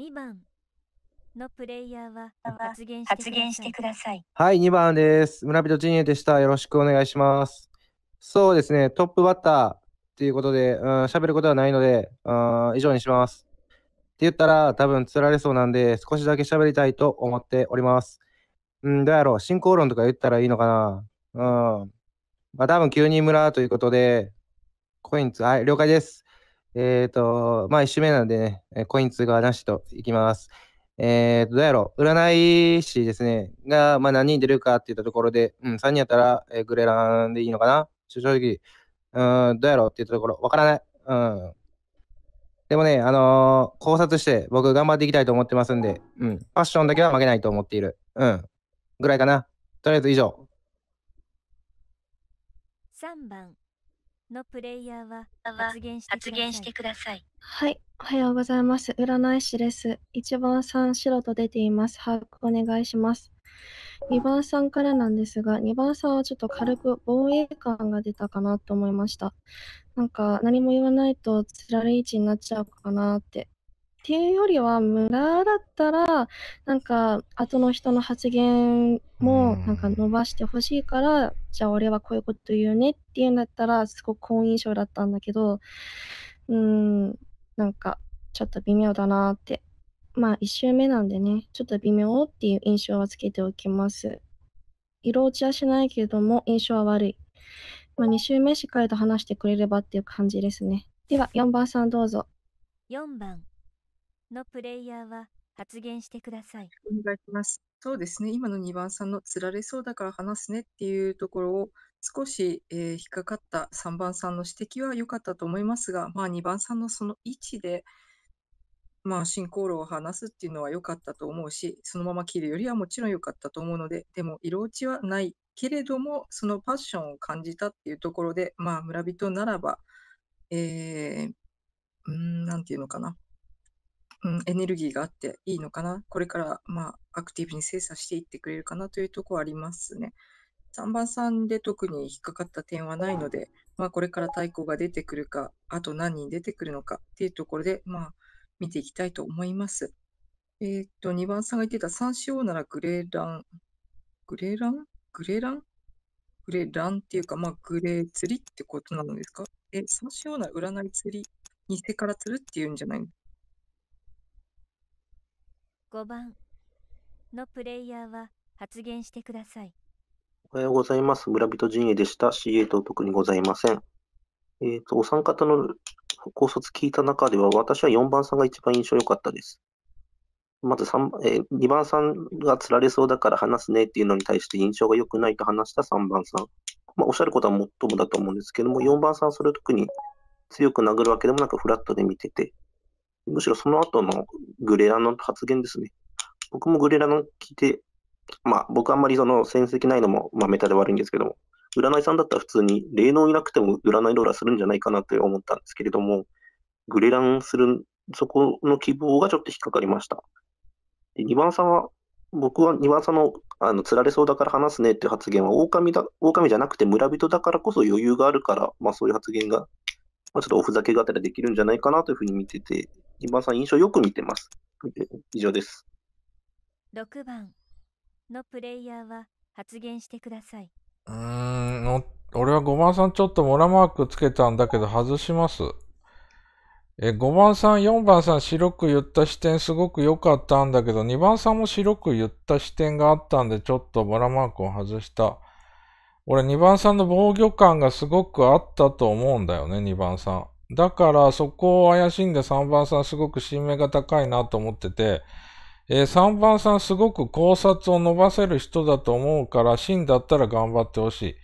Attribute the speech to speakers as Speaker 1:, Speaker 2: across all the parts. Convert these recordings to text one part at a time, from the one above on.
Speaker 1: 2番のプレイヤーは発言してください。
Speaker 2: はい、2番です。村人陣営でした。よろしくお願いします。そうですね、トップバッターっていうことで、うん、喋ることはないので、うん、以上にします。って言ったら、多分釣られそうなんで、少しだけ喋りたいと思っております。うん、どうやろう、進行論とか言ったらいいのかなうん。まあ、多分急に村ということで、コインツ、はい、了解です。えっ、ー、と、まあ、1周目なんでね、コイン通がなしといきます。えっ、ー、と、どうやろう、占い師ですね、が、まあ、何人出るかって言ったところで、うん、3人やったら、えー、グレランでいいのかな正直、うん、どうやろうって言ったところ、わからない。うん。でもね、あのー、考察して僕頑張っていきたいと思ってますんで、うん、ファッションだけは負けないと思っている。うん。ぐらいかな。とりあえず以上。
Speaker 1: 3番のプレイヤーは発言してくださ
Speaker 3: い。はい、おはようございます。占い師です。一番さん白と出ています。把握お願いします。2番さんからなんですが、2番さんはちょっと軽く防衛感が出たかなと思いました。なんか何も言わないとつられ位置になっちゃうかなってっていうよりは村だったらなんか後の人の発言もなんか伸ばしてほしいから、うん、じゃあ俺はこういうこと言うねっていうんだったらすごく好印象だったんだけどうんなんかちょっと微妙だなってまあ1周目なんでねちょっと微妙っていう印象はつけておきます色落ちはしないけれども印象は悪い、まあ、2周目しっかりと話してくれればっていう感じですねでは4番さんどうぞ
Speaker 1: 4番のプレイヤーは発言してください。
Speaker 4: お願いします。そうですね、今の2番さんのつられそうだから話すねっていうところを少し、えー、引っかかった3番さんの指摘は良かったと思いますが、まあ、2番さんのその位置で、まあ、進行路を話すっていうのは良かったと思うし、そのまま切るよりはもちろん良かったと思うので、でも色落ちはないけれども、そのパッションを感じたっていうところで、まあ、村人ならば、えー、うん、なんていうのかな、うん、エネルギーがあっていいのかな、これから、まあ、アクティブに精査していってくれるかなというところありますね。3番さんで特に引っかかった点はないので、まあ、これから太鼓が出てくるか、あと何人出てくるのかっていうところで、まあ、見ていきたいと思います。えー、っと、2番さんが言ってた3四ならグレーラン、グレーラングレーラングレーランっていうか、まあ、グレー釣りってことなのですかえ、3四なら占い釣り、偽から釣るっていうんじゃない
Speaker 1: 5番のプレイヤーは発言してください。
Speaker 5: おはようございます。村人陣営でした。CA と特にございません。えっ、ー、と、お三方の高卒聞いた中では、私は4番さんが一番印象良かったです。まず3、えー、2番さんが釣られそうだから話すねっていうのに対して印象が良くないと話した3番さん。まあ、おっしゃることはもっともだと思うんですけども、4番さんはそれを特に強く殴るわけでもなくフラットで見てて、むしろその後のグレラの発言ですね。僕もグレラの聞いて、まあ僕あんまりその戦績ないのも、まあ、メタで悪いんですけども、占いさんだったら普通に霊能いなくても占いローラーするんじゃないかなって思ったんですけれども、グレランする、そこの希望がちょっと引っかかりました。で2番さんは、僕は2番さんの、あの、釣られそうだから話すねっていう発言は、狼だ、狼じゃなくて村人だからこそ余裕があるから、まあそういう発言が、まあ、ちょっとおふざけがてらできるんじゃないかなというふうに見てて、ギバさん、印象よく見てます。以上です。
Speaker 1: 6番のプレイヤーは発言してください。う
Speaker 6: ーん、俺は5番さんちょっとモラマークつけたんだけど外します。え、5番さん、4番さん白く言った視点すごく良かったんだけど、2番さんも白く言った視点があったんで、ちょっとボラマークを外した。俺、2番さんの防御感がすごくあったと思うんだよね、2番さん。だからそこを怪しんで3番さんすごく新名が高いなと思ってて、えー、3番さんすごく考察を伸ばせる人だと思うから、真だったら頑張ってほしい。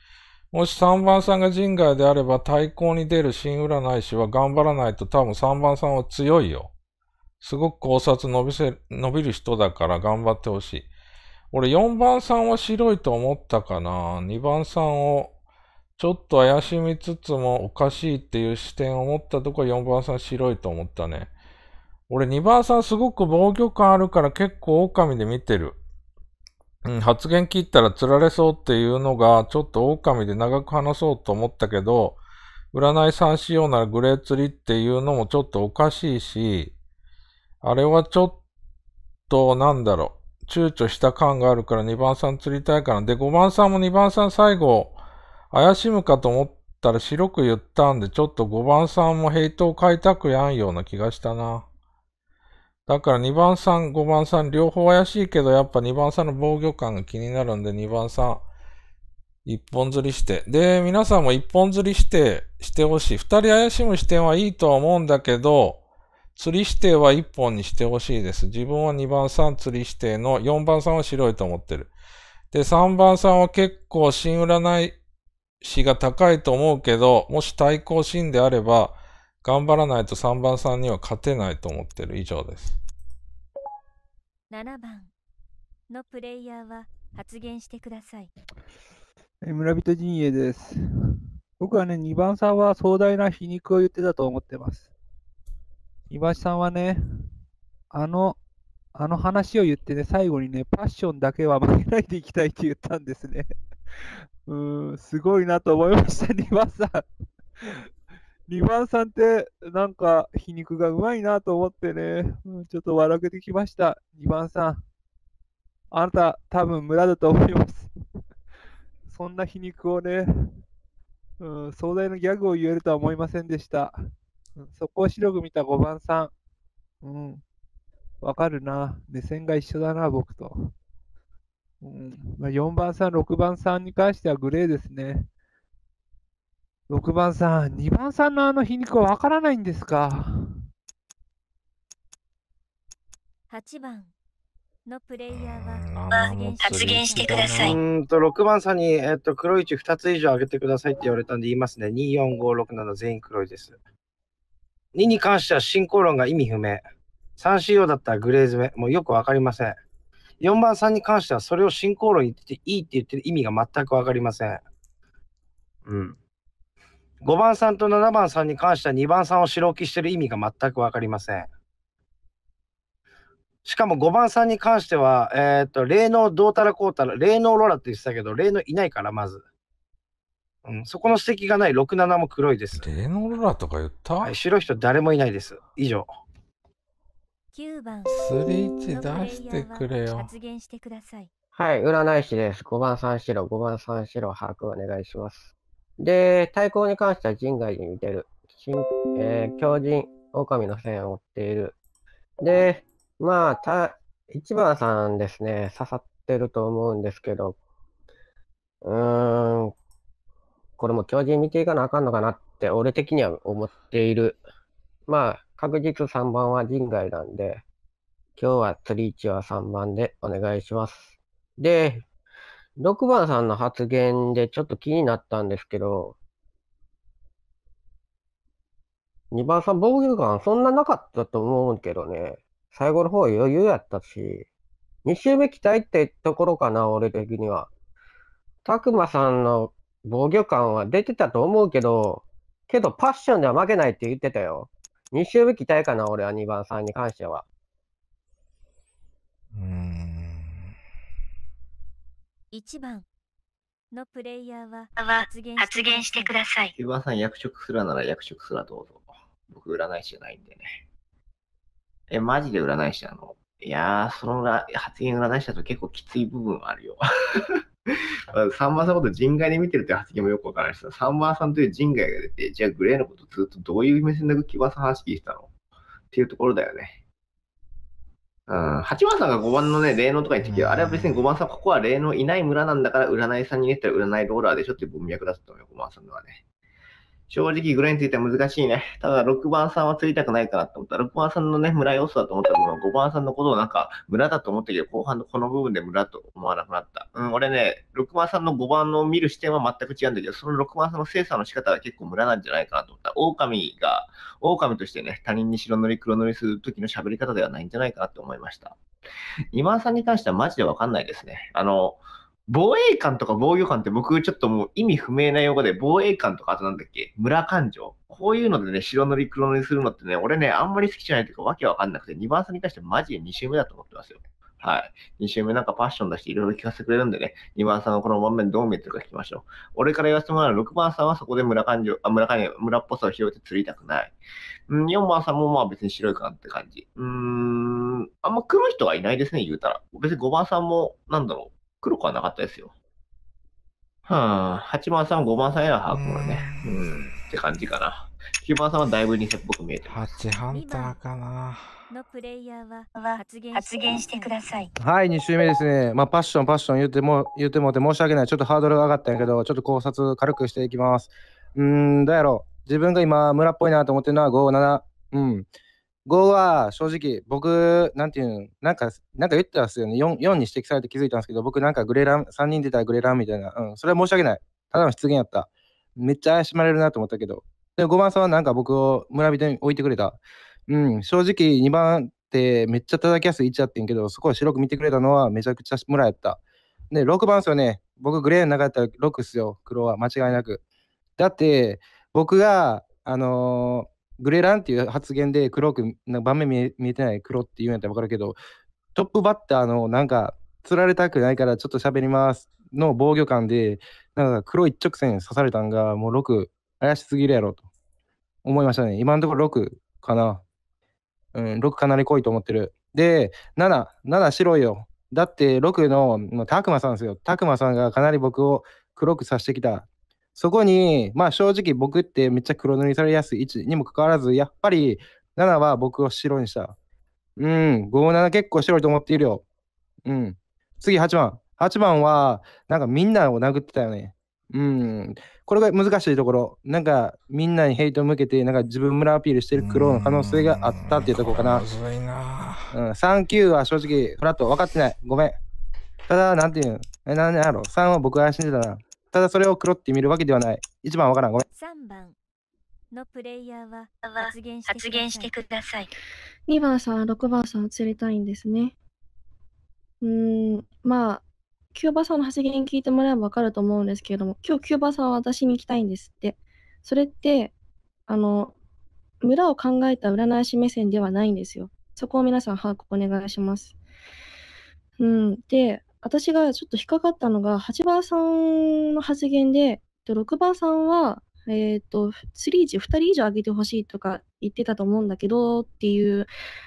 Speaker 6: もし3番さんが人外であれば対抗に出る新占い師は頑張らないと多分3番さんは強いよ。すごく考察伸びせ、伸びる人だから頑張ってほしい。俺4番さんは白いと思ったかな。2番さんをちょっと怪しみつつもおかしいっていう視点を持ったとこ4番さん白いと思ったね。俺2番さんすごく防御感あるから結構狼で見てる。うん、発言切ったら釣られそうっていうのがちょっと狼で長く話そうと思ったけど、占いさん仕様ならグレー釣りっていうのもちょっとおかしいし、あれはちょっとなんだろう、躊躇した感があるから2番さん釣りたいから。で、5番さんも2番さん最後、怪しむかと思ったら白く言ったんで、ちょっと5番さんもヘイトを買いたくやんような気がしたな。だから2番さん、5番さん、両方怪しいけど、やっぱ2番さんの防御感が気になるんで、2番さん、一本釣りして。で、皆さんも一本釣りして、してほしい。二人怪しむ視点はいいとは思うんだけど、釣り指定は一本にしてほしいです。自分は2番さん釣り指定の4番さんは白いと思ってる。で、3番さんは結構新占い士が高いと思うけど、もし対抗心であれば、頑張らないと3番さんには勝てないと思ってる以上です。
Speaker 1: 7番のプレイヤーは発言してください。
Speaker 7: え村人陣営です。僕はね、2番さんは壮大な皮肉を言ってたと思ってます。2番さんはね、あの、あの話を言ってね、最後にね、パッションだけは負けないでいきたいって言ったんですね。うん、すごいなと思いました、2 番さん。2番さんって、なんか、皮肉がうまいなと思ってね、うん、ちょっと笑けてきました、2番さん。あなた、多分村だと思います。そんな皮肉をね、うん、壮大なギャグを言えるとは思いませんでした。うん、そこを白く見た5番さん。うん。わかるな。目線が一緒だな、僕と。うん、まあ、4番さん、6番さんに関してはグレーですね。6番さん、2番さんのあの皮肉はわからないんですか。
Speaker 1: 8番のプレイヤーは発言してください。う
Speaker 8: んと6番さんに、えっと、黒い位置2つ以上上げてくださいって言われたんで言いますね。2、4、5、6、7全員黒いです。2に関しては進行論が意味不明。3CO だったらグレー詰め。もうよくわかりません。4番さんに関しては、それを進行論に言ってていいって言ってる意味が全く分かりません。うん。5番さんと7番さんに関しては、2番さんを白置きしてる意味が全く分かりません。しかも5番さんに関しては、えー、っと、霊能どうたらこうたら、霊能ローラって言ってたけど、霊能いないから、まず。うん、そこの指摘がない67も黒いです。霊能ローラとか言った、はい、白い人誰もいないです。以上。
Speaker 1: 9番31出してくれよ発言してください
Speaker 9: はい占い師です5番三四郎5番三四郎把握お願いしますで対抗に関しては人外に似てるえー、狂人狼の線を追っているでまあた1番さんですね刺さってると思うんですけどうーんこれも強人見ていかなあかんのかなって俺的には思っているまあ確実3番は人外なんで、今日は釣り位置は3番でお願いします。で、6番さんの発言でちょっと気になったんですけど、2番さん防御感そんななかったと思うけどね、最後の方余裕やったし、2周目期待ってところかな、俺的には。たくまさんの防御感は出てたと思うけど、けどパッションでは負けないって言ってたよ。2周目期待かな、俺は2番さんに関しては。うーん。
Speaker 1: 1番のプレイヤーは発言発言してください。
Speaker 10: 9番さん役職すらなら役職すらどうぞ。僕占い師じゃないんでね。え、マジで占い師なのいやー、その裏発言裏出したと結構きつい部分あるよ。サンマーさんのこと人外で見てるって発言もよくわからないしさ、サンマーさんという人外が出て、じゃあグレーのことずっとどういう目線で木場さん話聞いてたのっていうところだよね。うん、八番さんが5番のね、霊能とかについて、あれは別に5番さん、ここは霊能いない村なんだから、占いさんに言ったら占いローラーでしょって文脈だったのよ、5番さんのはね。正直、グレについては難しいね。ただ、6番さんは釣りたくないかなと思った。6番さんのね、村要素だと思った部分、5番さんのことをなんか、村だと思ったけど、後半のこの部分で村と思わなくなった。うん、俺ね、6番さんの5番の見る視点は全く違うんだけど、その6番さんの精査の仕方は結構村なんじゃないかなと思った。狼が、狼としてね、他人に白塗り黒塗りする時の喋り方ではないんじゃないかなと思いました。今番さんに関してはマジでわかんないですね。あの、防衛官とか防御官って僕ちょっともう意味不明な用語で、防衛官とかあとなんだっけ、村勘定。こういうのでね、白塗り黒塗りするのってね、俺ね、あんまり好きじゃないというかわけわかんなくて、2番さんに対してマジで2周目だと思ってますよ。はい。2周目なんかパッション出していろいろ聞かせてくれるんでね、2番さんはこの盤面どう見えてるか聞きましょう。俺から言わせてもらうのは6番さんはそこで村勘定、あ、村感情、村っぽさを拾って釣りたくない。うん、4番さんもまあ別に白いかなって感じ。うーん、あんま来る人はいないですね、言うたら。別に5番さんも、なんだろう。黒くはなかったですよ。はあ、8番さん、5番さんやハーフはね。うん、って感じかな。9番さんはだいぶ偽っぽく見えてます。
Speaker 2: 8ハンターかな。
Speaker 1: のプレイヤーは発言してください。
Speaker 2: はい、2周目ですね。まあ、パッション、パッション言っても、言ってもって申し訳ない。ちょっとハードルが上がったんやけど、ちょっと考察軽くしていきます。うん、どうやろう。自分が今、村っぽいなと思ってるのは5、7。うん。5は正直僕、なんていうなんか、なんか言ってたんですよね4。に指摘されて気づいたんですけど、僕なんかグレラン、3人出たらグレランみたいな、うん、それは申し訳ない。ただの失言やった。めっちゃ怪しまれるなと思ったけど。で、5番さんはなんか僕を村人に置いてくれた。うん、正直2番ってめっちゃ叩きやすい位置やってんけど、そこを白く見てくれたのはめちゃくちゃ村やった。で、6番ですよね。僕グレーの中やったら6っすよ、黒は間違いなく。だって、僕が、あのーグレランっていう発言で黒く、なんか盤面見え見えてない黒って言うんやったら分かるけど、トップバッターのなんか、釣られたくないからちょっと喋りますの防御感で、なんか黒一直線刺されたんが、もう6、怪しすぎるやろと思いましたね。今のところ6かな。うん、6かなり濃いと思ってる。で、7、7白いよ。だって6の、たくまさんですよ。たくまさんがかなり僕を黒く刺してきたそこに、まあ正直僕ってめっちゃ黒塗りされやすい位置にもかかわらず、やっぱり7は僕を白にした。うん、57結構白いと思っているよ。うん。次8番。8番は、なんかみんなを殴ってたよね。うん。これが難しいところ。なんかみんなにヘイトを向けて、なんか自分村アピールしてる苦労の可能性があったっていうとこかな。すごいな。うん。3、9は正直、フラット分かってない。ごめん。ただ、なんていうのえ、何やろ ?3 は僕が信じたな。ただそれを黒って見るわけではない。1番わからん。ごめん。
Speaker 1: 3番のプレイヤーは発言してください。
Speaker 3: 2番さん、6番さんを釣りたいんですね。うん、まあ、キューバさんの発言聞いてもらえばわかると思うんですけれども、今日キューバさんは私に行きたいんですって。それって、あの、村を考えた占い師目線ではないんですよ。そこを皆さん把握お願いします。うん、で、私がちょっと引っかかったのが、8番さんの発言で、6番さんは、えっ、ー、と、3時2人以上上げてほしいとか言ってたと思うんだけどっていう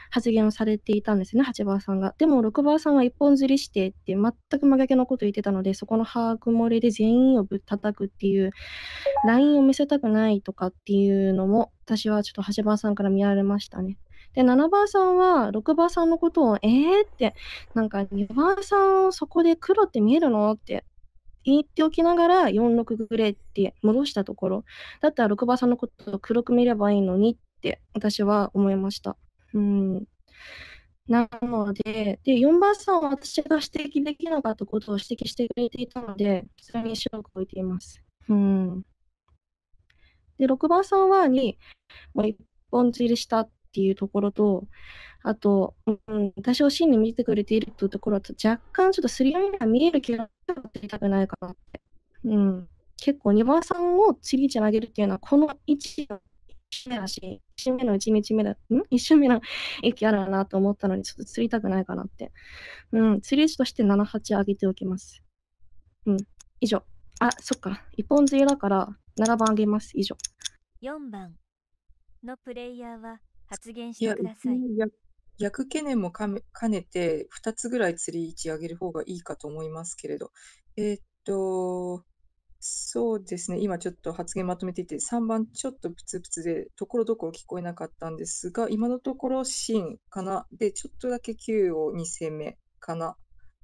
Speaker 3: 発言をされていたんですね、8番さんが。でも6番さんは一本釣りしてって全く真逆のこと言ってたので、そこの把握漏れで全員をぶったたくっていう、LINE を見せたくないとかっていうのも、私はちょっと8番さんから見られましたね。で、7番さんは6番さんのことを、えーって、なんか2番さんをそこで黒って見えるのって言っておきながら46グレーって戻したところ、だったら6番さんのことを黒く見ればいいのにって私は思いました。うん。なので、で、4番さんは私が指摘できなかったことを指摘してくれていたので、それに白く置いています。うん。で、6番さんはに、もう一本釣りしたっていうところと、あと、うん、私を真に見てくれているというところと、若干ちょっとすり合いが見える気がしりたくないかなって。うん、結構、番さんを次ぎち上げるっていうのは、この1の1目だし、1目の1日目だ、ん ?1 目の駅あるなと思ったのに、ちょっと釣りたくないかなって。うん、釣り位置として7、8上げておきます。うん、以上。あ、そっか。一本釣りだ
Speaker 4: から、7番上げます。以上。
Speaker 1: 4番のプレイヤーは、発言してください。
Speaker 4: いや懸念も兼ねて、2つぐらい釣り位置上げる方がいいかと思いますけれど、えー、っと、そうですね、今ちょっと発言まとめていて、3番、ちょっとプツプツで、ところどころ聞こえなかったんですが、今のところ、真かな、で、ちょっとだけ9を2戦目かな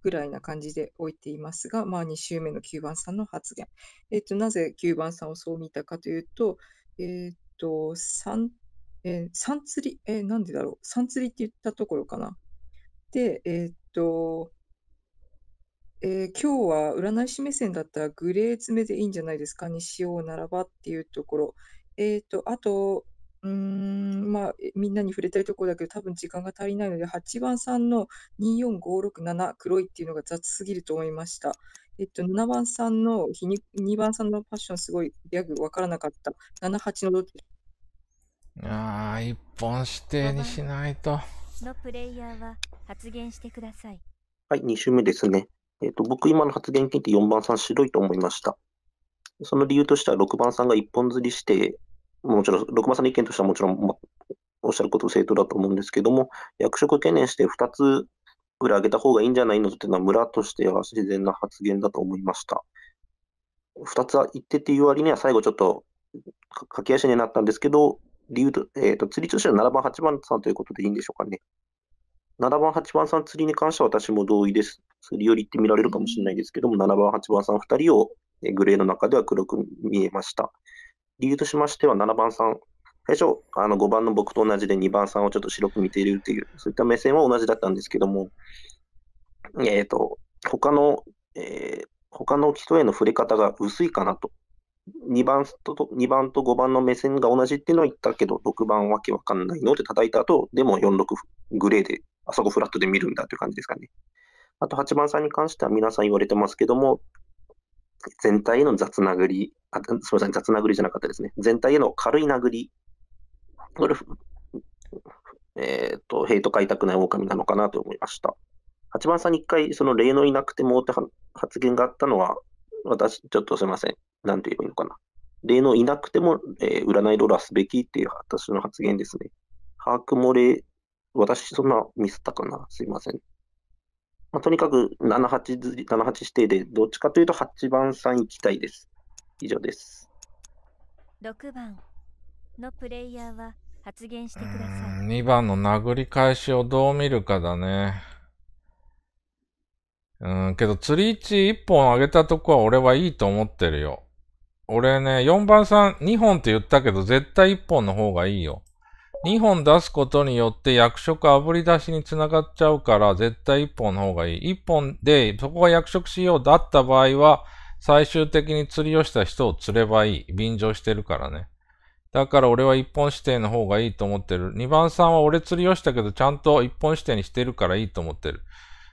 Speaker 4: ぐらいな感じで置いていますが、まあ、2周目の9番さんの発言。えー、っとなぜ9番さんをそう見たかというと、えー、っと、3えー、三釣り、えー、なんでだろう、三釣りって言ったところかな。で、えー、っと、えー、今日は占い師目線だったらグレー詰めでいいんじゃないですかにしようならばっていうところ。えー、っと、あと、うーん、まあ、みんなに触れたいところだけど、多分時間が足りないので、8番さんの24567黒いっていうのが雑すぎると思いました。えっと、7番さんの2番さんのパッションすごいギャグわからなかった。78のどっち
Speaker 6: ああ、一本指定にしないと。
Speaker 1: のプレイヤーは発言してください。
Speaker 5: はい、2周目ですね。えっ、ー、と、僕今の発言権って4番さん白いと思いました。その理由としては6番さんが一本釣りして、もちろん、6番さんの意見としてはもちろん、ま、おっしゃること正当だと思うんですけども、役職懸念して2つぐらい上げた方がいいんじゃないのっていうのは村としては自然な発言だと思いました。2つは言ってっていう割には最後ちょっと駆け足になったんですけど、理由と、えっ、ー、と、釣りとしては7番、8番さんということでいいんでしょうかね。7番、8番さん釣りに関しては私も同意です。釣り寄りって見られるかもしれないですけども、7番、8番さん2人をグレーの中では黒く見えました。理由としましては、7番さん、最初、あの5番の僕と同じで2番さんをちょっと白く見ているという、そういった目線は同じだったんですけども、えっ、ー、と、他の、えー、他の人への触れ方が薄いかなと2番と、2番と5番の目線が同じっていうのは言ったけど、6番わけわかんないのって叩いた後、でも46グレーで、あそこフラットで見るんだという感じですかね。あと8番さんに関しては皆さん言われてますけども、全体への雑殴り、あすみません、雑殴りじゃなかったですね。全体への軽い殴り。これ、えっ、ー、と、ヘイト買いたくない狼なのかなと思いました。8番さんに一回、その霊のいなくてもって発言があったのは、私、ちょっとすみません。なんて言えばいいのかな。霊能いなくても、えー、占いローラーすべきっていう私の発言ですね。把握漏れ、私そんなミスったかな。すみません。まあ、とにかく7、8、7、8指定で、どっちかというと8番さん行きたいです。以上です。
Speaker 1: 6番のプレイヤーは発言してくださ
Speaker 6: い。2番の殴り返しをどう見るかだね。うん、けど釣り位置1本上げたとこは俺はいいと思ってるよ。俺ね、4番さん2本って言ったけど絶対1本の方がいいよ。2本出すことによって役職炙り出しにつながっちゃうから絶対1本の方がいい。1本でそこが役職しようだった場合は最終的に釣りをした人を釣ればいい。便乗してるからね。だから俺は一本指定の方がいいと思ってる。2番さんは俺釣りをしたけどちゃんと一本指定にしてるからいいと思ってる。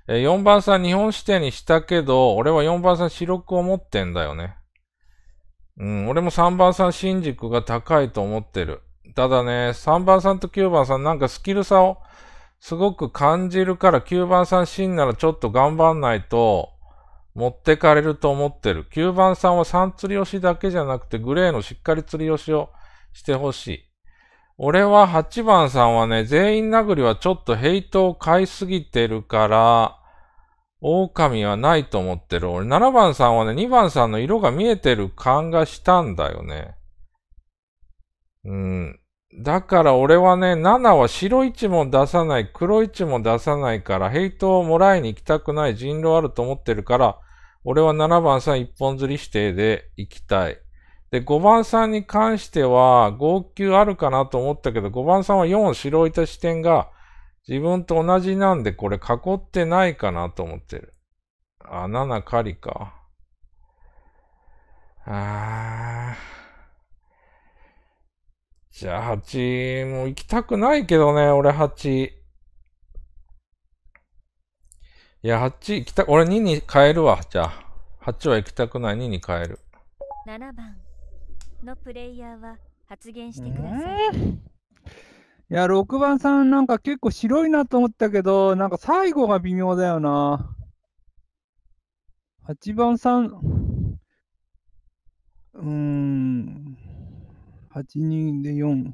Speaker 6: え4番さん日本支店にしたけど、俺は4番さん視力を持ってんだよね。うん、俺も3番さん新軸が高いと思ってる。ただね、3番さんと9番さんなんかスキル差をすごく感じるから9番さん新ならちょっと頑張んないと持ってかれると思ってる。9番さんは3釣り押しだけじゃなくてグレーのしっかり釣り押しをしてほしい。俺は8番さんはね、全員殴りはちょっとヘイトを買いすぎてるから、狼はないと思ってる。俺7番さんはね、2番さんの色が見えてる感がしたんだよね。うん。だから俺はね、7は白置も出さない、黒置も出さないから、ヘイトをもらいに行きたくない人狼あると思ってるから、俺は7番さん一本釣り指定で行きたい。で、5番さんに関しては、号泣あるかなと思ったけど、5番さんは4を白いた視点が自分と同じなんで、これ囲ってないかなと思ってる。あ、7狩りか。あー。じゃあ8、もう行きたくないけどね、俺8。いや、8行きた、俺2に変えるわ、じゃあ。8は行きたくない、2に変える。
Speaker 1: 7番。のプレイヤーは発言してください。い
Speaker 7: や、6番さんなんか結構白いなと思ったけど、なんか最後が微妙だよな。8番さん、うーん、8人で4。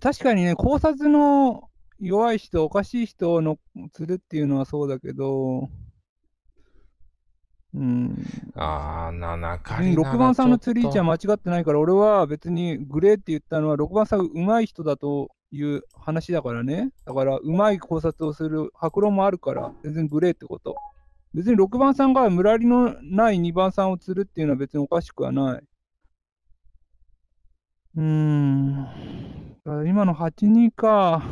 Speaker 7: 確かにね、考察の弱い人、おかしい人の釣るっていうのはそうだけど、うん、ああ、7回6番さんの釣り位置は間違ってないから、俺は別にグレーって言ったのは、6番さんうまい人だという話だからね。だから、うまい考察をする白論もあるから、全然グレーってこと。別に6番さんが村ラのない2番さんを釣るっていうのは別におかしくはない。うーん。今の82か。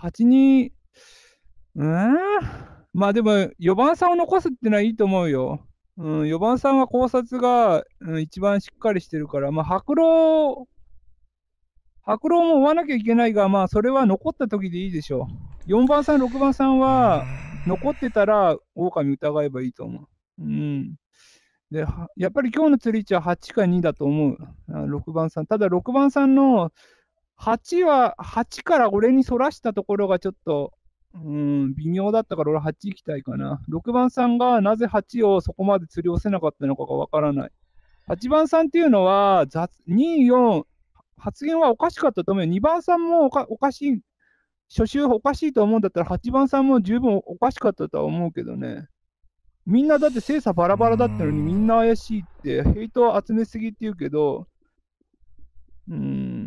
Speaker 7: 82、うーん。まあでも、4番さんを残すってのはいいと思うよ。うん、4番さんは考察が、うん、一番しっかりしてるから、まあ、白狼、白狼も追わなきゃいけないが、まあ、それは残った時でいいでしょう。4番さん、6番さんは、残ってたら、狼疑えばいいと思う。うん。で、やっぱり今日の釣り位置は8か2だと思う。6番さん。ただ、6番さんの8は、8から俺に反らしたところがちょっと、うん、微妙だったから俺8行きたいかな。6番さんがなぜ8をそこまで釣り寄せなかったのかがわからない。8番さんっていうのは雑、2、4、発言はおかしかったと思うよ。2番さんもおかおかしい、初週おかしいと思うんだったら、8番さんも十分おかしかったとは思うけどね。みんなだって精査バラバラだったのにみんな怪しいって、ヘイトを集めすぎって言うけど、うーん。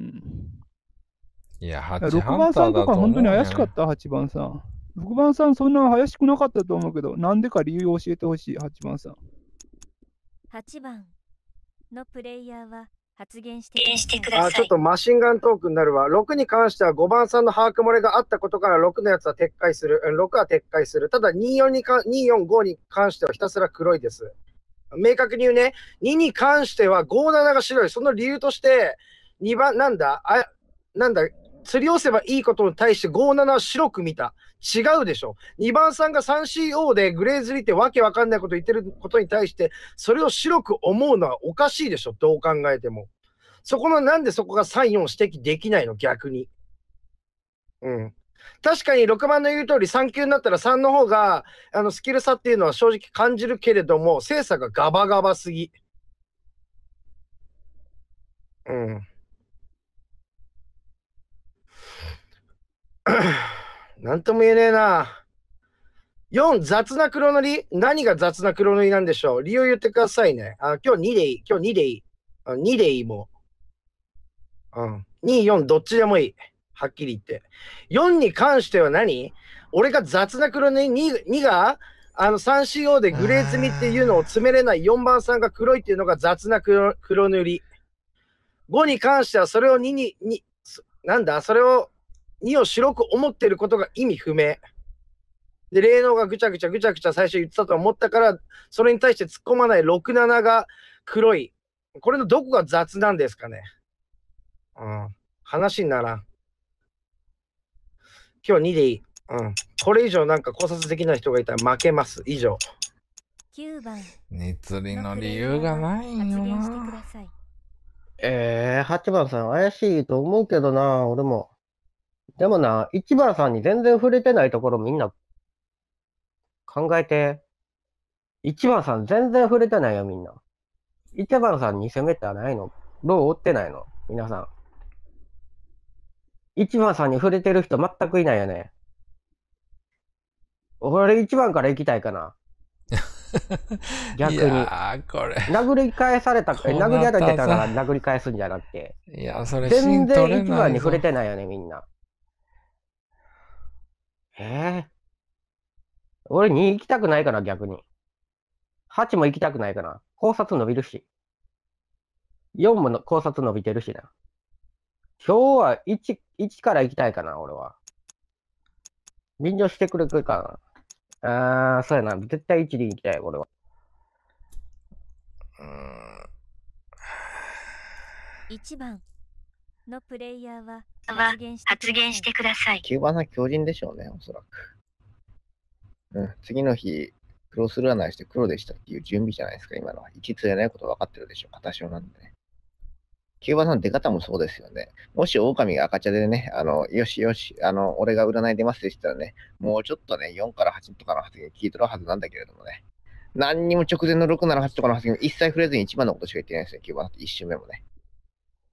Speaker 7: いや、8番さんとか本当に怪しかった、8番さん。6番さん、そんな怪しくなかったと思うけど、なんでか理由を教えてほしい、8番さん。
Speaker 1: 8番のプレイヤーは発言してください。あ、ちょっと
Speaker 7: マシンガントークになるわ。6に関しては5番
Speaker 8: さんの把握漏れがあったことから6のやつは撤回する。6は撤回する。ただ24にか、245に関してはひたすら黒いです。明確に言うね、2に関しては57が白い。その理由として、2番、なんだ、あ、なんだ、釣り寄せばいいことに対して57白く見た。違うでしょ。2番さんが 3CO でグレーズリーってわけわかんないこと言ってることに対して、それを白く思うのはおかしいでしょ。どう考えても。そこの、なんでそこが3、4指摘できないの逆に。うん。確かに6番の言う通り3級になったら3の方があのスキル差っていうのは正直感じるけれども精査がガバガバすぎ。うん。何 とも言えねえな。4、雑な黒塗り何が雑な黒塗りなんでしょう理由言ってくださいね。あ、今日2でいい。今日2でいい。あ2でいいもう。うん。2、4、どっちでもいい。はっきり言って。4に関しては何俺が雑な黒塗り 2, 2があの 3CO でグレー積みっていうのを詰めれない4番さんが黒いっていうのが雑な黒黒塗り。5に関してはそれを2に、2、なんだそれを2を白く思ってることが意味不明。で、霊能がぐちゃぐちゃぐちゃぐちゃ最初言ってたと思ったから、それに対して突っ込まない67が黒い。これのどこが雑なんですかね。うん。話にならん。今日2でいい。うん。これ以上なんか考察できない人がいたら負けます。
Speaker 6: 以上。9番。熱理の理由がない
Speaker 1: よな。
Speaker 9: えー、8番さん怪しいと思うけどな、俺も。でもな、市番さんに全然触れてないところみんな考えて。市番さん全然触れてないよみんな。市番さんに攻めてはないのどう追ってないの皆さん。市番さんに触れてる人全くいないよね。俺一番から行きたいかな。逆に。殴り返された、殴り当たってたから殴り返すんじゃなくて。いや、それ全然一番に触れてないよね、みんな。ええ俺2行きたくないかな、逆に。8も行きたくないかな。考察伸びるし。4もの考察伸びてるしな。今日は1、1から行きたいかな、俺は。便乗してくれるかな。あー、そうやな。絶対1で行きたい、俺は。うん。
Speaker 1: 1番のプレイヤーは発言してください。キュー
Speaker 10: バ狂人でしょうね、おそらく。うん、次の日、クロスル占いして黒でしたっていう準備じゃないですか、今のは。一つやないこと分かってるでしょ、片はなんでね。キューバさん出方もそうですよね。もし狼が赤茶でね、あの、よしよし、あの、俺が占い出ますでしたらね、もうちょっとね、4から8とかの発言聞いてるはずなんだけれどもね。何にも直前の678とかの発言一切触れずに一番のことしか言ってないですね、キューバさんって一周目もね。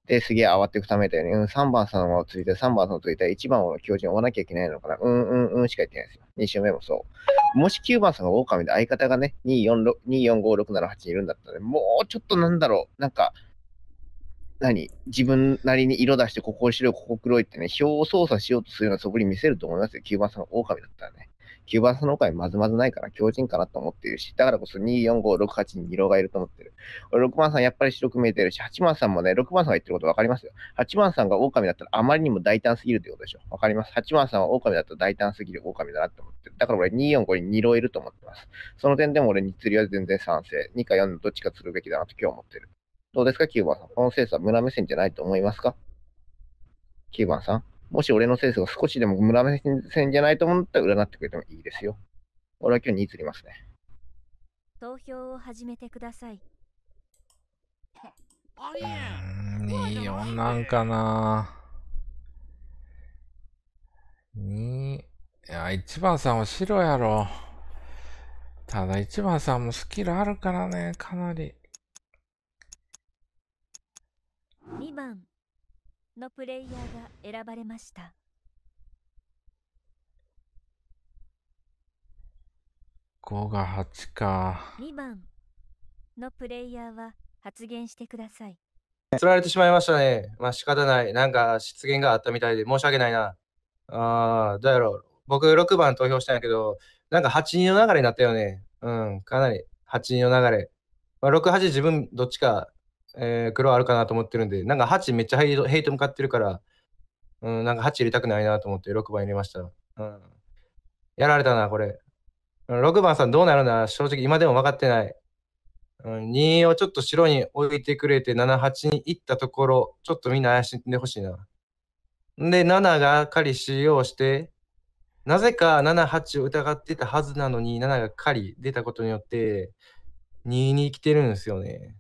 Speaker 10: ですげえ慌てふためたように、うん、3番さんをついて、3番さんをついて、1番を教授に追わなきゃいけないのかな。うんうんうんしか言ってないですよ。2周目もそう。もし9番さんが狼で相方がね、24567いるんだったら、もうちょっとなんだろう、なんか、何自分なりに色出して、ここ白い、ここ黒いってね、表を操作しようとするような素振り見せると思いますよ。9番さんが狼だったらね。9番差の回まずまずないから強靭かなと思ってるし、だからこそ2、4、5、6、8に2郎がいると思ってる。俺6番さんやっぱり白く見えてるし、8番さんもね、6番さんが言ってること分かりますよ。8番さんが狼だったらあまりにも大胆すぎるってことでしょ。分かります。8番さんは狼だったら大胆すぎる狼だなって思ってる。だから俺2、4、5に2郎いると思ってます。その点でも俺に釣りは全然賛成。2か4のどっちか釣るべきだなと今日思ってる。どうですか、9番さん。このセンスは村目線じゃないと思いますか ?9 番さん。もし俺のセンスが少しでも村目線じゃないと思ったら占ってくれてもいいですよ。俺は今日に移りますね。
Speaker 1: 投票を始めてください。24なん
Speaker 6: かな2いや1番さんは白やろただ1番さんもスキルあるからねかなり
Speaker 1: 2番のプレイヤーが選ばれました
Speaker 6: 5
Speaker 2: が8
Speaker 6: か
Speaker 1: 2番のプレイヤーは発言してください
Speaker 2: 釣られてしまいましたねまあ仕方ないなんか失言があったみたいで申し訳ないなあどうやろう僕6番投票したんやけどなんか8-2の流れになったよねうんかなり8-2の流れ、まあ、6-8自分どっちかえー、黒あるかなと思ってるんで、なんか8めっちゃヘイトヘイト向かってるから、うん、なんか8入れたくないなと思って6番入れました。うん、やられたな、これ。6番さんどうなるな、正直今でも分かってない。うん、2をちょっと白に置いてくれて、7、8に行ったところ、ちょっとみんな怪しんでほしいな。で、7が狩り使用して、なぜか7、8を疑ってたはずなのに、7が狩り出たことによって、2に来てるんですよね。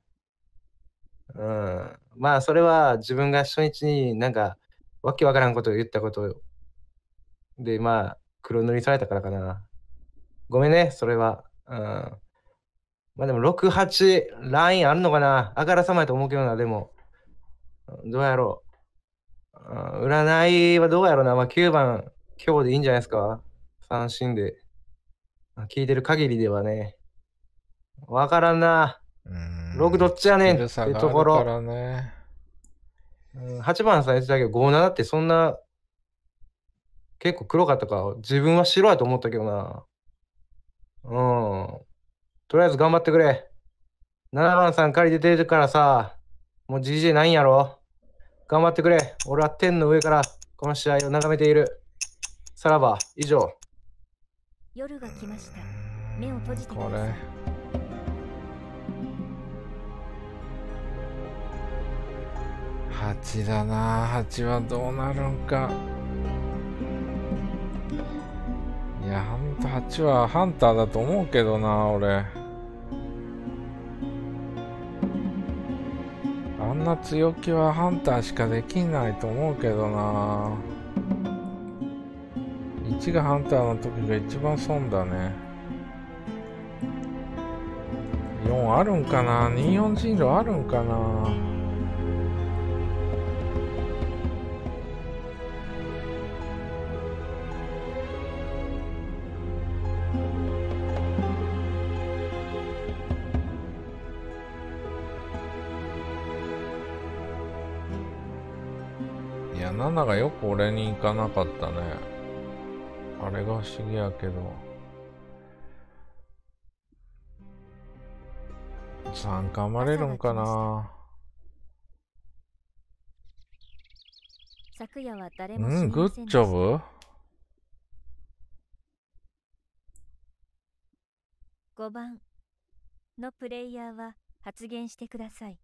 Speaker 2: うん。まあ、それは自分が初日になんか、わけわからんことを言ったことで、まあ、黒塗りされたからかな。ごめんね、それは。うん。まあでも、6、8、ラインあるのかなあからさまやと思うけどな、でも。どうやろう。うん、占いはどうやろうな。まあ、9番、今日でいいんじゃないですか三振で。聞いてる限りではね。わからんな。うん6どっちやねんってところ。ね、うん、8番さん言ってたけど、57ってそんな、結構黒かったか自分は白やと思ったけどな。うん。とりあえず頑張ってくれ。7番さん借りて出てるからさ、もう GJ ないんやろ頑張ってくれ。俺は天の上からこの試合を眺めている。さらば、以上。
Speaker 1: 夜が来ました。目を閉じてこれ。
Speaker 6: 8だな8はどうなるんかいやほんと8はハンターだと思うけどな俺あんな強気はハンターしかできないと思うけどな1がハンターの時が一番損だね4あるんかな 24G 路あるんかなだかよく俺に行かなかったね。あれが不思議やけど。さん噛まれるんかな
Speaker 1: 昨夜は誰もうん、グッジョブ5番のプレイヤーは発言してください。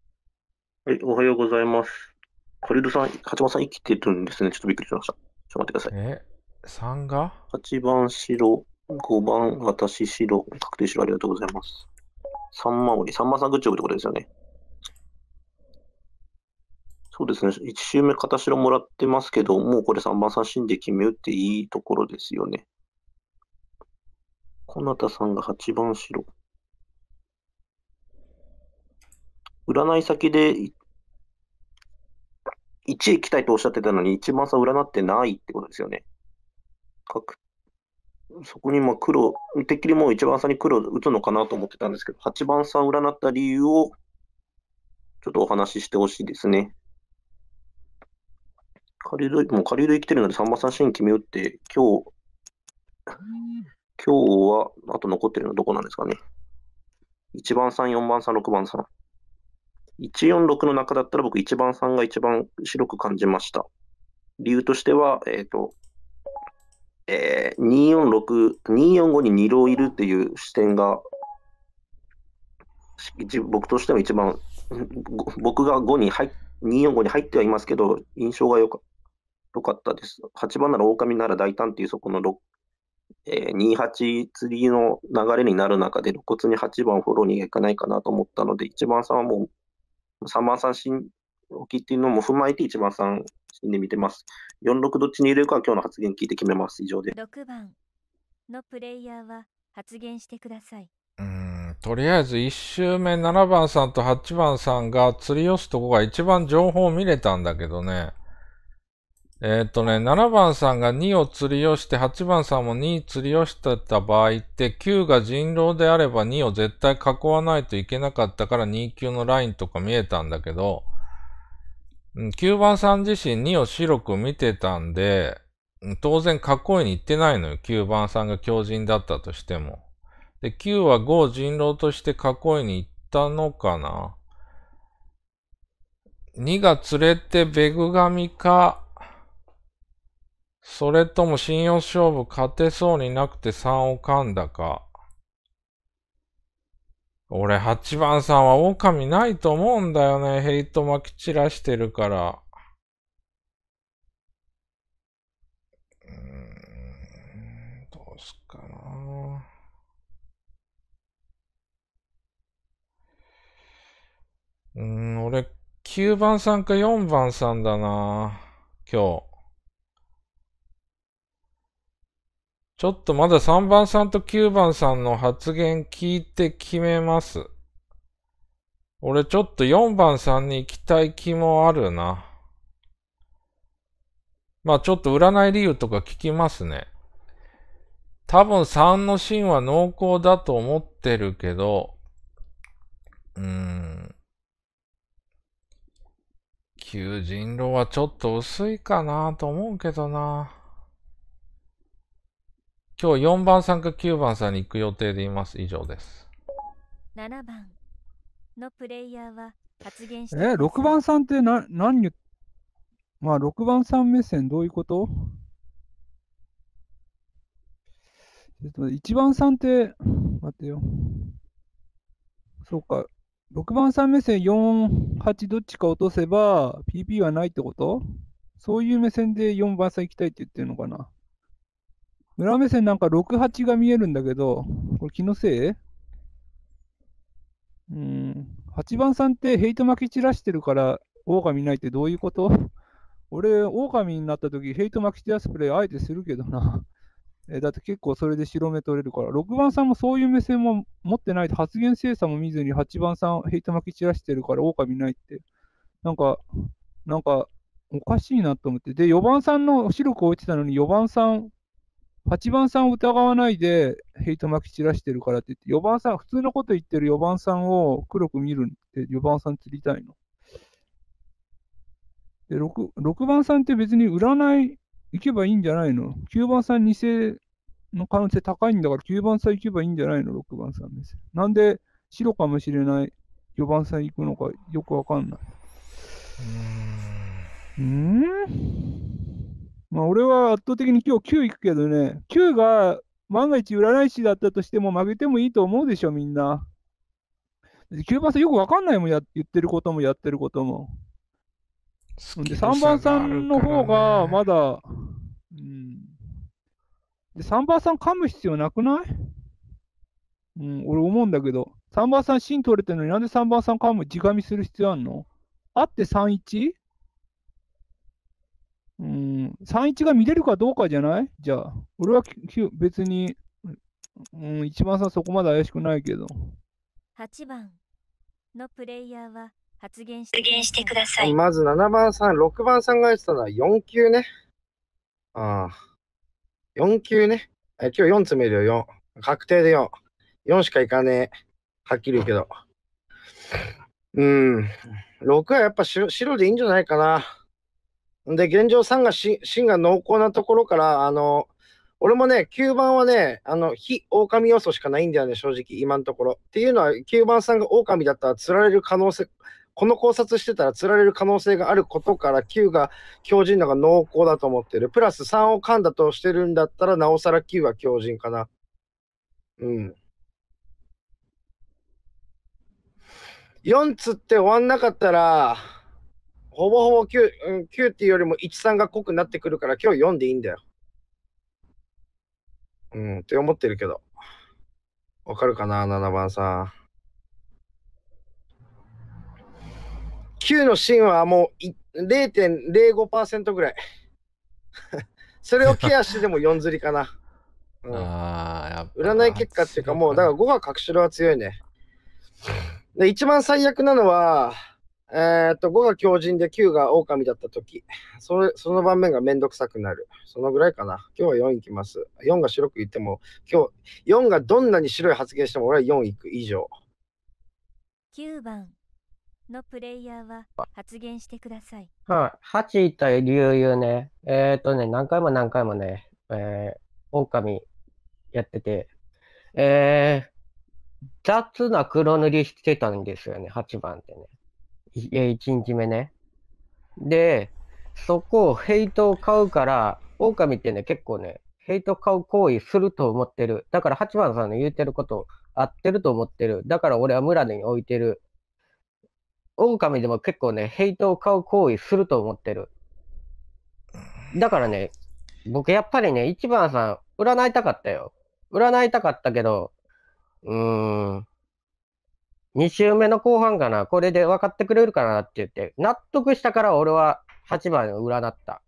Speaker 5: はい、おはようございます。コリルさん、八番さん生きてるんですね。ちょっとびっくりしました。ちょっと待ってください。え、3が ?8 番白、5番私白、確定白ありがとうございます。三万折、三万さんグッジョブってことですよね。そうですね。1周目片白もらってますけど、もうこれ3番さん死んで決め打っていいところですよね。こなたさんが8番白。占い先で1行きたいとおっしゃってたのに、1番差占ってないってことですよね。そこにまあ黒、てっきりもう1番差に黒打つのかなと思ってたんですけど、8番差占った理由をちょっとお話ししてほしいですね。仮で、もうりる生きてるので3番三振決め打って、今日、今日は、あと残ってるのどこなんですかね。1番さん、4番さん、6番さん。146の中だったら僕1番3が一番白く感じました。理由としては、えっ、ー、と、えー、246、245に2郎いるっていう視点が、僕としても一番、僕が5に入245に入ってはいますけど、印象がよかったです。8番なら狼なら大胆っていうそこの6、えー、28釣りの流れになる中で露骨に8番フォローにいかないかなと思ったので、1番さんはもう3番三振置きっていうのも踏まえて1番三振で見てます。46どっちに入れるかは今日の発言聞いて決めます。以上で。
Speaker 1: 6番のプレイヤーは発言してください。う
Speaker 6: んとりあえず1周目7番さんと8番さんが釣り寄すとこが一番情報を見れたんだけどね。えっ、ー、とね、7番さんが2を釣りをして、8番さんも2釣りをしてた場合って、9が人狼であれば2を絶対囲わないといけなかったから2級のラインとか見えたんだけど、9番さん自身2を白く見てたんで、当然囲いに行ってないのよ。9番さんが強人だったとしても。で、9は5を人狼として囲いに行ったのかな ?2 が連れてベグ神か、それとも信用勝負勝てそうになくて3を噛んだか。俺8番さんは狼ないと思うんだよね。ヘイト巻き散らしてるから。うーん、どうすっかな。うん、俺9番さんか4番さんだな。今日。ちょっとまだ3番さんと9番さんの発言聞いて決めます。俺ちょっと4番さんに行きたい気もあるな。まあちょっと占い理由とか聞きますね。多分3の芯は濃厚だと思ってるけど、うーん。求人路はちょっと薄いかなと思うけどな。今日4番さんか9番さんに行く予定でいます。以上
Speaker 7: です。
Speaker 1: 7番のプレイヤーは発言してえ、6
Speaker 7: 番さんってな何言まあ、6番さん目線どういうことえっと1番さんって、待ってよ。そうか。6番さん目線4、8どっちか落とせば PP はないってことそういう目線で4番さん行きたいって言ってるのかな村目線なんか6、8が見えるんだけど、これ気のせいうん。8番さんってヘイト巻き散らしてるから、狼いないってどういうこと俺、狼になった時、ヘイト巻き散らすプレイあえてするけどな。えだって結構それで白目取れるから、6番さんもそういう目線も持ってないと発言精査も見ずに8番さんヘイト巻き散らしてるから狼いないって。なんか、なんか、おかしいなと思って。で、4番さんの白く置いてたのに4番さん8番さんを疑わないでヘイト巻き散らしてるからって言って、4番さん、普通のこと言ってる4番さんを黒く見るって4番さん釣りたいの。で 6, 6番さんって別に占い行けばいいんじゃないの ?9 番さん偽の可能性高いんだから9番さん行けばいいんじゃないの ?6 番さんです。なんで白かもしれない4番さん行くのかよくわかんない。うん。まあ、俺は圧倒的に今日9いくけどね、9が万が一占い師だったとしても負けてもいいと思うでしょ、みんな。9番さんよくわかんないもんや、言ってることもやってることも。で、3番さんの方がまだ、うん。で、3番さん噛む必要なくないうん、俺思うんだけど、3番さん芯取れてるのになんで3番さん噛む直みする必要あんのあって 3-1? うん、3-1が見れるかどうかじゃないじゃあ、俺は別に、うん、一番さんそこまで怪しくないけど。
Speaker 1: 8番のプレイヤーは発言してください。ま
Speaker 8: ず7番さん、6番さんが言ってたのは4球ね。ああ。4球ね。え今日4つめるよ、4。確定で4。4しかいかねえ。はっきり言うけど。うん。6はやっぱ白でいいんじゃないかな。で、現状3がし、芯が濃厚なところから、あの、俺もね、9番はね、あの、非狼要素しかないんだよね、正直、今のところ。っていうのは、9番さんが狼だったら釣られる可能性、この考察してたら釣られる可能性があることから、9が強靭のが濃厚だと思ってる。プラス3を噛んだとしてるんだったら、なおさら9は強靭かな。うん。4つって終わんなかったら、ほぼほぼ 9,、うん、9っていうよりも1、3が濃くなってくるから今日4でいいんだよ。うん、って思ってるけど。わかるかな、7番さん。9の芯はもう0.05%ぐらい。それをケアしてでも4ずりかな。うん、あ占い結果っていうかもうだから5が隠しろは強いね。で一番最悪なのはえー、っと、5が狂人で9が狼だったとき、そその盤面がめんどくさくなる。そのぐらいかな。今日は4いきます。4が白く言っても、今日、4がどんなに白い発言しても俺は4いく以上。
Speaker 1: 9番のプレイヤーは発言してください。
Speaker 9: はい、あ。8いた理由言うね。えー、っとね、何回も何回もね、えー、狼やってて、えー、雑な黒塗りしてたんですよね、8番ってね。1日目ね。で、そこをヘイトを買うから、狼ってね、結構ね、ヘイト買う行為すると思ってる。だから、八番さんの言うてること、合ってると思ってる。だから俺は村に置いてる。狼でも結構ね、ヘイトを買う行為すると思ってる。だからね、僕やっぱりね、一番さん、占いたかったよ。占いたかったけど、うーん、2周目の後半かな、これで分かってくれるかなって言って、納得したから俺は8番を占った。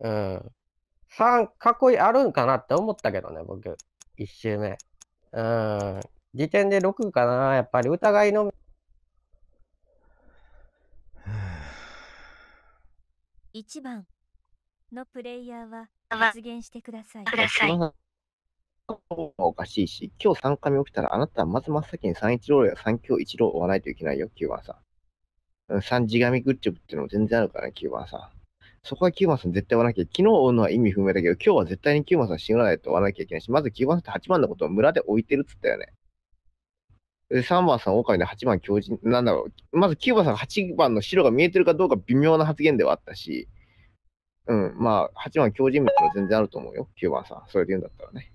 Speaker 9: うん。3、こいあるんかなって思ったけどね、僕。1周目。うん。時点で6かな、やっぱり疑いの。
Speaker 1: 1番のプレイヤーは発言してください。くださ
Speaker 2: い。
Speaker 10: がおかしいし、今日3回目起きたら、あなたはまず真っ先に3一ロールや3 9 1ローを追わないといけないよ、9番さん。3地紙グッチョブっていうのも全然あるからね、9番さん。そこは9番さん絶対追わなきゃ、昨日追うのは意味不明だけど、今日は絶対に9番さん死ぬないと追わなきゃいけないし、まず9番さんって8番のことを村で置いてるっつったよね。で、3番さん、狼で8番強人、なんだろう、まず9番さんが8番の白が見えてるかどうか微妙な発言ではあったし、うん、まあ、8番強人物は全然あると思うよ、9番さん。それで言うんだったらね。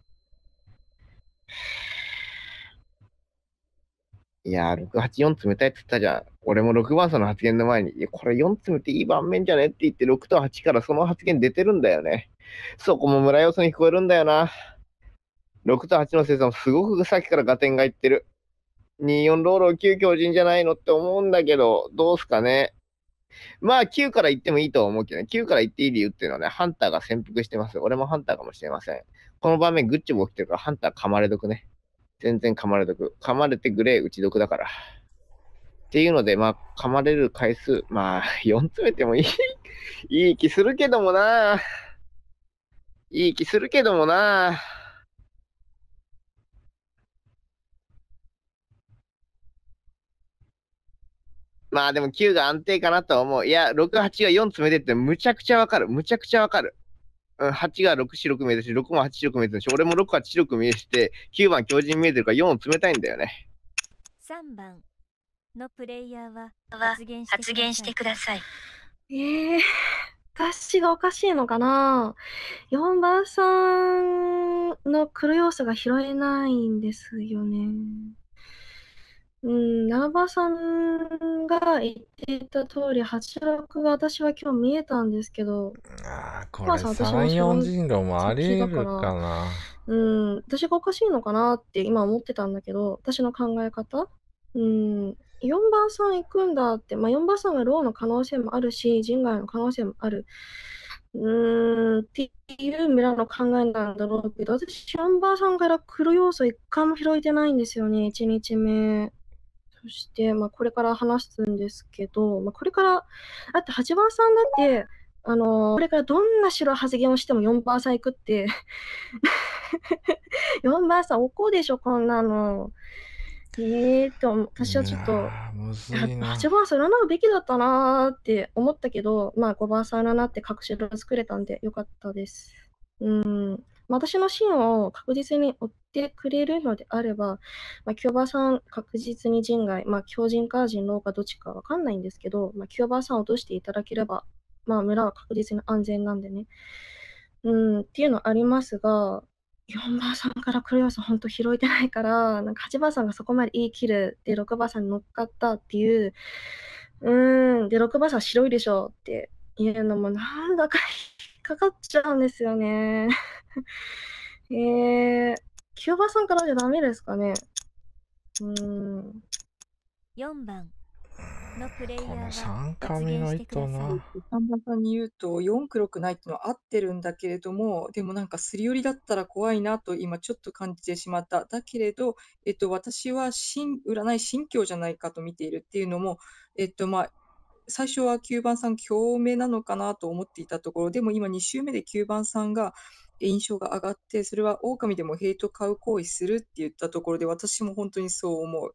Speaker 10: いやー、6、8、4冷たいって言ったじゃん。俺も6番さんの発言の前に、いや、これ4詰めていい盤面じゃねって言って、6と8からその発言出てるんだよね。そこも村要素に聞こえるんだよな。6と8の生産もすごくさっきから合点がいってる。24ロールを9強人じゃないのって思うんだけど、どうすかね。まあ9から行ってもいいと思うけどね、9から行っていい理由っていうのはね、ハンターが潜伏してます。俺もハンターかもしれません。この場面、グッチも起きてるから、ハンター噛まれ毒ね。全然噛まれ毒。噛まれてグレー打ち毒だから。っていうので、まあ、噛まれる回数、まあ、4 つめてもいい、いい気するけどもな。いい気するけどもな。まあでも9が安定かなとは思う。いや、6、8が4詰めてってむちゃくちゃわかる。むちゃくちゃわかる。8が6、白く見えし、6も8、白く見し、俺も6、8、白くしてて、9番、強靭見えてるから、4冷たい
Speaker 3: んだよ
Speaker 1: ね。3番のプレイヤーは発言してください。さ
Speaker 3: いえー、私がおかしいのかな ?4 番さんの黒要素が拾えないんですよね。うん、長場さんが言っていた通り、八六が私は今日見えたんですけど、
Speaker 4: ああ、これ、私3、4人
Speaker 3: 論
Speaker 6: もありえるかな。
Speaker 3: うん、私がおかしいのかなって今思ってたんだけど、私の考え方うん、4番さん行くんだって、まあ、4番さんがローの可能性もあるし、人外の可能性もある。うんっていう村の考えなんだろうけど、私、4番さんから来る要素一回も拾えてないんですよね、1日目。そして、まあ、これから話すんですけど、まあ、これから、あって、八番さんだって、あのー、これからどんな白発言をしても4番さん行くって4 番さん怒るでしょ、こんなの。ええー、と、私はちょっと、8番さん占うべきだったなーって思ったけど、まあ5番さん占って隠し色作れたんでよかったです。うん。私のシーンを確実に追ってくれるのであれば、まあ、キューバさん確実に人外、まあ、強人か人狼かどっちかわかんないんですけど、まあ、キューバさんを落としていただければ、まあ、村は確実に安全なんでね。うん、っていうのありますが、4番さんから来る要素本当拾えてないから、なんか8番さんがそこまで言い切る、で、6番さんに乗っかったっていう、うん、で、6番さん白いでしょっていうのもなんだか引っかかっちゃうんですよね。え ー、キューバさんからじゃダメですかね
Speaker 4: うーん。
Speaker 1: 4番のプレイヤーこの3紙の糸な。
Speaker 4: さんに言うと4黒くないってのは合ってるんだけれどもでもなんかすり寄りだったら怖いなと今ちょっと感じてしまっただけれど、えっと、私は新占い信教じゃないかと見ているっていうのも、えっとまあ、最初は9番さん共鳴なのかなと思っていたところでも今2週目で9番さんが印象が上がって、それは狼でもヘイト買う行為するって言ったところで、私も本当にそう思う。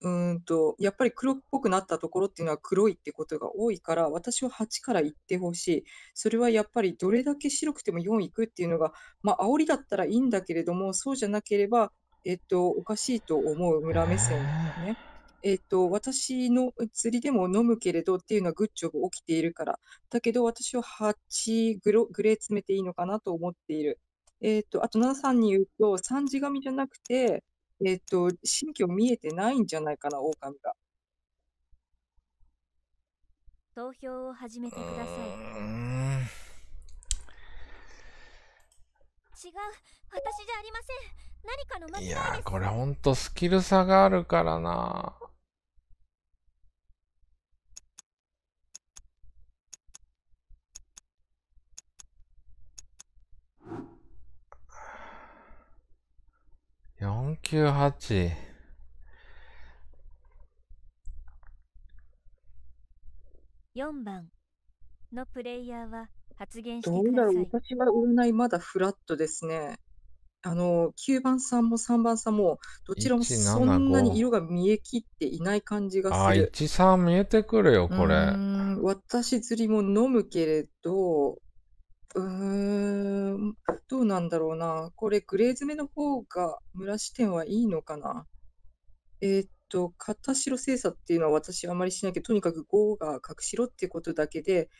Speaker 4: うんと、やっぱり黒っぽくなったところっていうのは黒いってことが多いから、私は8から行ってほしい。それはやっぱりどれだけ白くても4いくっていうのが、まあ、煽りだったらいいんだけれども、そうじゃなければ、えっと、おかしいと思う村目線ですね。えっと、私の釣りでも飲むけれどっていうのはグッジョブ起きているから。だけど私は8グログレー詰めていいのかなと思っている。えっと、あと7さんに言うと、3次神じゃなくて、えっと、神経見えてないんじゃないかな、狼が。
Speaker 1: 投票を始めてください。違う、私じゃありません。何かのいいやー、これほん
Speaker 6: とスキル差があるからな。498。
Speaker 1: 4番のプレイヤーは発言してください。どう
Speaker 4: だろう私は占いまだフラットですね。あの9番さんも3番さんもどちらもそんなに色が見えきっていない感じがする。
Speaker 6: あ、13見えてくるよ、これ。
Speaker 4: 私釣りも飲むけれど、うーん、どうなんだろうな。これ、グレー詰めの方が村らし店はいいのかな。えーっと、片白精査っていうのは私はあまりしないけど、とにかく5が隠しろってことだけで、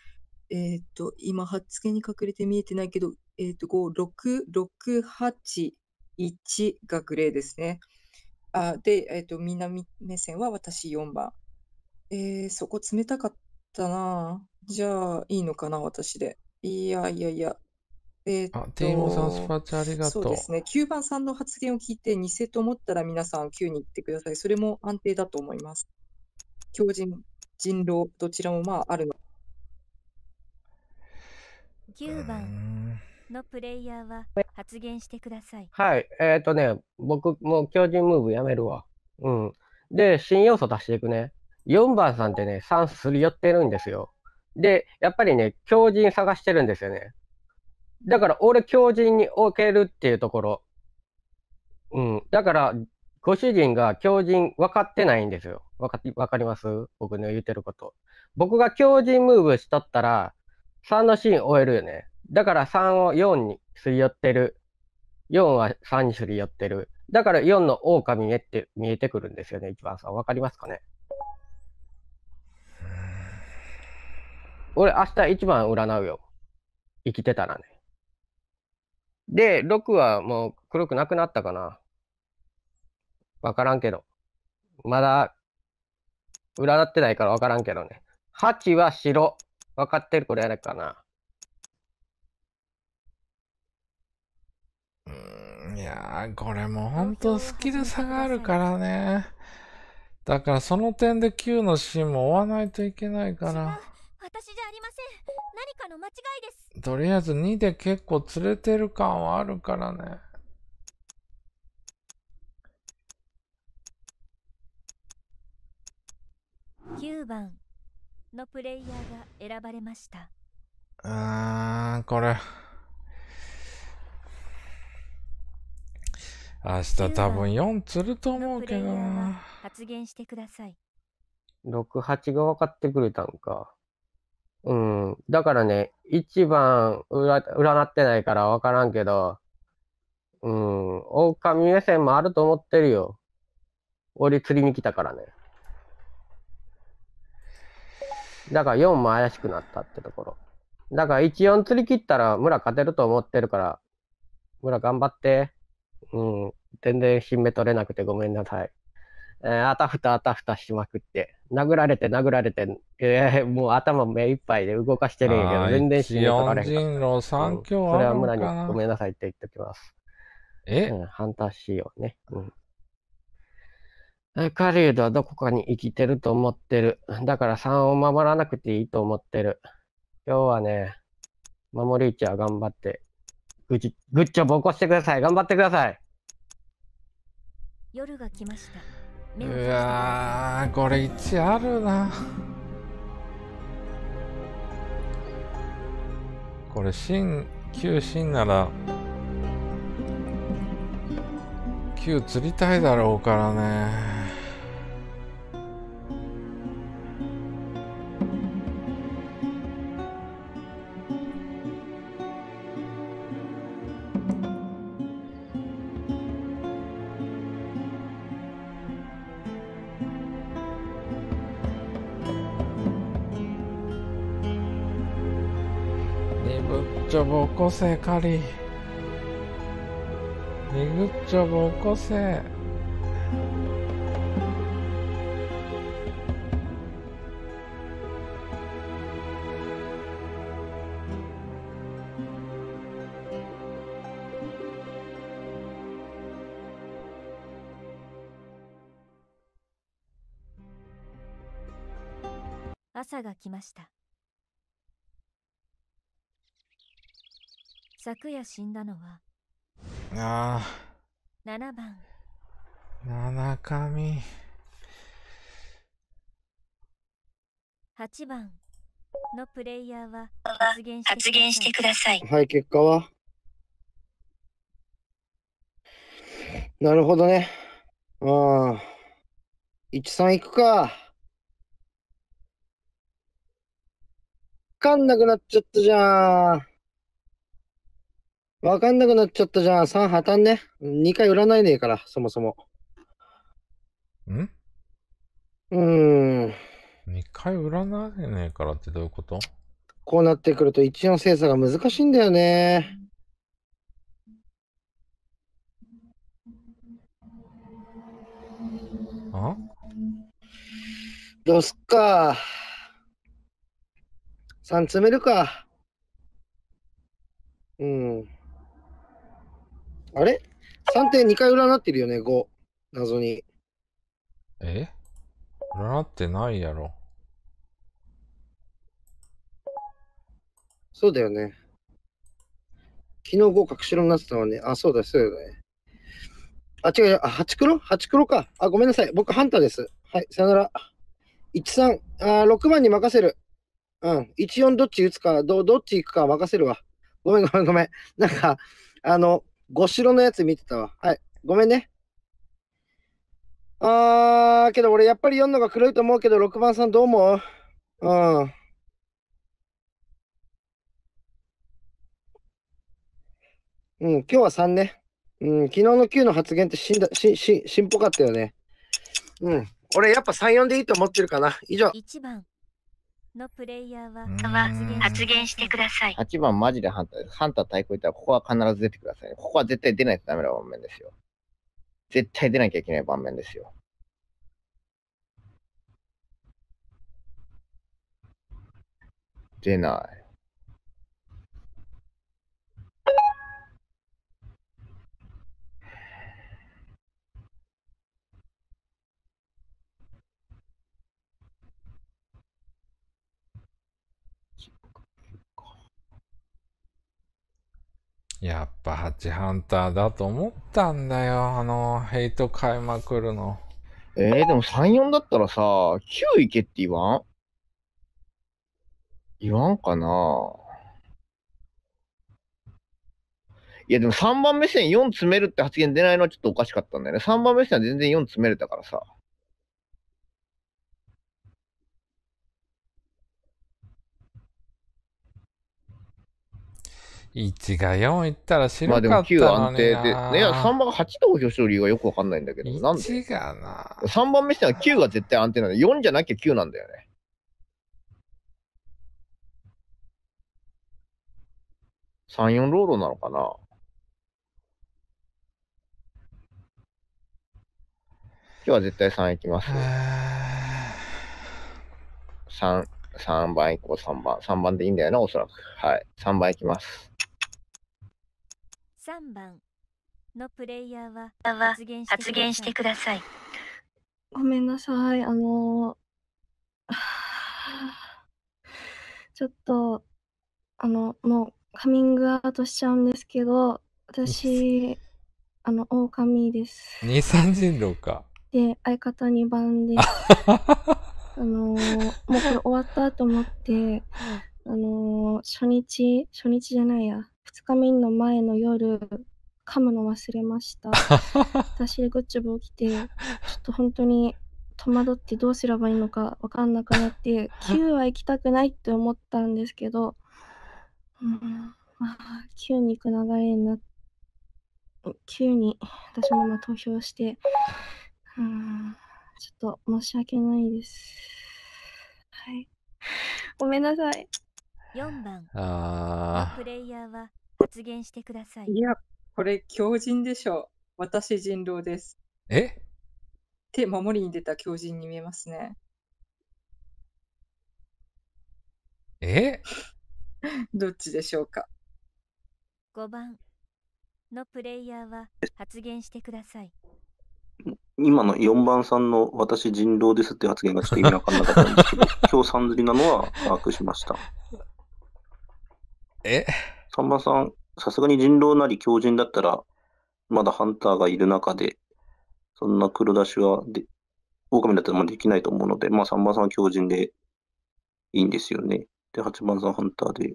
Speaker 4: えーっと、今、はっつけに隠れて見えてないけど、えーっと、5、6、6、8、1がグレーですね。あ、で、えーっと、南目線は私4番。えー、そこ冷たかったな。じゃあ、いいのかな、私で。いやいやいや。えー、あ、テイモさん、スパチャありがとう。そうですね、9番さんの発言を聞いて、偽と思ったら皆さん9に行ってください。それも安定だと思います。強人、人狼、どちらもまああるの。
Speaker 1: 9番のプレイヤーは発言してください。
Speaker 9: はい。えっ、とね、僕、もう強靭ムーブやめるわ。うん。で、新要素出していくね。4番さんってね、算数スすり寄ってるんですよ。で、やっぱりね、狂人探してるんですよね。だから、俺、狂人に置けるっていうところ。うん。だから、ご主人が狂人分かってないんですよ。分か分かります僕の言ってること。僕が狂人ムーブしとったら、3のシーン終えるよね。だから3を4にすり寄ってる。4は3にすり寄ってる。だから4の狼へって見えてくるんですよね、一番さん。分かりますかね俺、明日一番占うよ。生きてたらね。で、6はもう黒くなくなったかな。わからんけど。まだ、占ってないからわからんけどね。8は白。分かってるこれやるかな。うん、いやこれも本当スキル差があるか
Speaker 6: らね。だからその点で9のシーンも追わないといけないから。
Speaker 1: 私じゃありません。何かの間違いで
Speaker 6: す。とりあえず2で結構釣れてる感はあるからね。
Speaker 1: 9番のプレイヤーが選ばれました。
Speaker 6: あー、これ。
Speaker 9: 明日多分4釣ると思
Speaker 6: う
Speaker 1: けどな。発言してください。
Speaker 9: 6、8が分かってくれたのか。うん。だからね、一番占占ってないからわからんけど、うん。狼目線もあると思ってるよ。俺釣りに来たからね。だから4も怪しくなったってところ。だから1、4釣り切ったら村勝てると思ってるから、村頑張って。うん。全然姫取れなくてごめんなさい。えー、あたふたあたふたしまくって、殴られて殴られて、えー、もう頭目いっぱいで動かしてるんやけど、全然死に取られへそれは村にごめんなさいって言っておきます。え、うん、ハンター仕様ね。うん狩ドはどこかに生きてると思ってる。だから3を守らなくていいと思ってる。今日はね、守り位置は頑張って、ぐじ、ぐっちょぼこしてください。頑張ってください。
Speaker 1: 夜が来ました。う
Speaker 9: わこれ1あるな
Speaker 6: これ新旧新なら旧釣りたいだろうからねっちょぼこせかりリグっこせ
Speaker 1: 朝が来ました昨夜死んだのはああ番
Speaker 6: 七神
Speaker 1: 8番のプレイヤーは発言してください
Speaker 8: はい結果はなるほどねああ13いくか分かんなくなっちゃったじゃんわかんなくなっちゃったじゃん。3破綻ね。2回占いねえから、そもそも。
Speaker 6: んうーん。2回占えねえからってどういうこと
Speaker 8: こうなってくると一の精査が難しいんだよね。あどうすっか。3詰めるか。うん。あれ ?3 点2回占ってるよね、5。謎に。
Speaker 6: え占ってないやろ。
Speaker 8: そうだよね。昨日合格白になってたわね。あ、そうだ、そうだね。あ、違う、あ、八黒八黒か。あ、ごめんなさい。僕、ハンターです。はい、さよなら。13、あ、6番に任せる。うん、14どっち打つか、どどっち行くか任せるわ。ごめん、ごめん、ごめん。なんか、あの、ごしろのやつ見てたわ。はい。ごめんね。あー、けど俺やっぱり4のが黒いと思うけど、6番さんどう思ううん。うん、今日は3ね。うん、昨日の9の発言ってしんだしししんぽかったよね。うん、俺やっぱ3、4でいいと思ってるかな。以上。
Speaker 10: 1
Speaker 1: 番のプレイヤーは発言してください。
Speaker 10: 8番マジでハンターです。ハンター対抗いたらここは必ず出てください。ここは絶対出ないとダメな場面ですよ。絶対出なきゃいけない場面ですよ。出ない。
Speaker 6: やっぱハチハンターだと思ったんだよ、あの、ヘイト買いまくるの。
Speaker 10: えー、でも3、4だったらさ、9いけって言わん言わんかないや、でも3番目線4詰めるって発言出ないのはちょっとおかしかったんだよね。3番目線は全然4詰めれた
Speaker 6: からさ。1が4いったら
Speaker 10: 白かったのにまあでも9安定で。ね、3番が8投票してる理由がよくわかんないんだけ
Speaker 6: ど、なんで ?1 が
Speaker 4: な。
Speaker 10: 3番目してらは9が絶対安定なんで、4じゃなきゃ9なんだよね。3、4ロードなのかな今日は絶対3いきます、ね。3、3番以降3番。3番でいいんだよな、おそらく。はい。3番いきます。
Speaker 1: 3番のプレイヤーは発言してください。
Speaker 3: ごめんなさい。あのちょっと、あの、もうカミングアウトしちゃうんですけど、私、あの、狼です。
Speaker 6: 二三人狼か。
Speaker 3: で、相方2番です。あのもうこれ終わったと思って、あのー、初日、初日じゃないや、2日目の前の夜、噛むの忘れました。私、グッチョブ起きて、ちょっと本当に戸惑ってどうすればいいのか分かんなくなって、9は行きたくないって思ったんですけど、うん、まあ、9に行く流れになって、9に私もま投票して、うん、ちょっと申し訳ないです。はい。ごめんなさい。
Speaker 1: 4番あプレイヤーは発言してください
Speaker 4: いやこれ狂人でしょう私人狼ですえ手守りに出た狂人に見えますねえ どっちでしょうか
Speaker 1: 5番のプレイヤーは発言してください
Speaker 4: 今の4
Speaker 5: 番さんの私人狼ですって発言がちょっと意味わかんなかったんですけど、今日さんりなのは把握しました。えさんまさん、さすがに人狼なり狂人だったら、まだハンターがいる中で、そんな黒出しはで、狼だったらまできないと思うので、まあ3番さん狂人でいいんですよね。で、8番さんハンターで。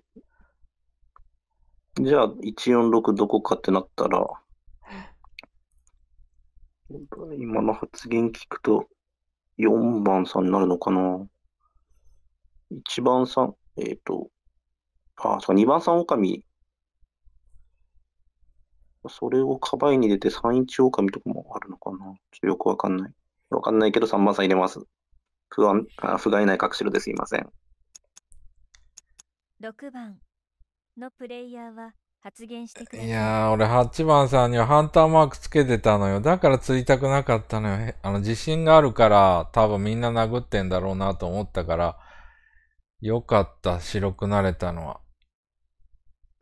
Speaker 5: じゃあ、146どこかってなったら、今の発言聞くと、4番さんになるのかな ?1 番さん、えっ、ー、と、ああ、そうか、2番3狼。それをカバイに出て3一狼とかもあるのかな。ちょっとよくわかんない。わかんないけど3番さん入れます。不安、あ不甲斐ない隠しろですいません。
Speaker 1: 6番のプレイヤーは発言してくい。いや
Speaker 6: ー、俺8番さんにはハンターマークつけてたのよ。だから釣りたくなかったのよ。あの、自信があるから、多分みんな殴ってんだろうなと思ったから、よかった、白くなれたのは。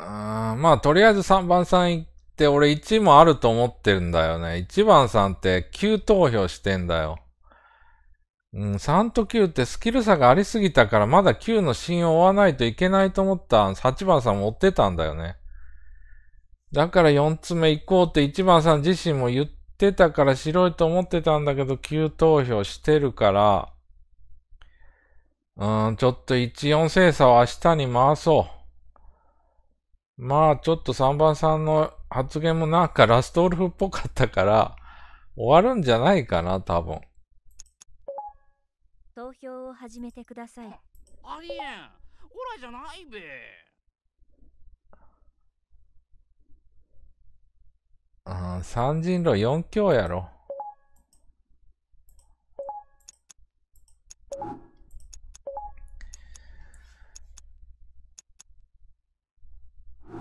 Speaker 6: まあ、とりあえず3番さん行って、俺1もあると思ってるんだよね。1番さんって9投票してんだよ。うん、3と9ってスキル差がありすぎたから、まだ9の芯を追わないといけないと思った8番さん持ってたんだよね。だから4つ目行こうって1番さん自身も言ってたから白いと思ってたんだけど、9投票してるから、うん、ちょっと14精査を明日に回そう。まあちょっと3番さんの発言もなんかラストオルフっぽかったから、終わるんじゃないかな、多分。
Speaker 1: 投票を始めてください。ありえん、オ
Speaker 8: ラじゃないべ。
Speaker 6: うん、三人路四強やろ。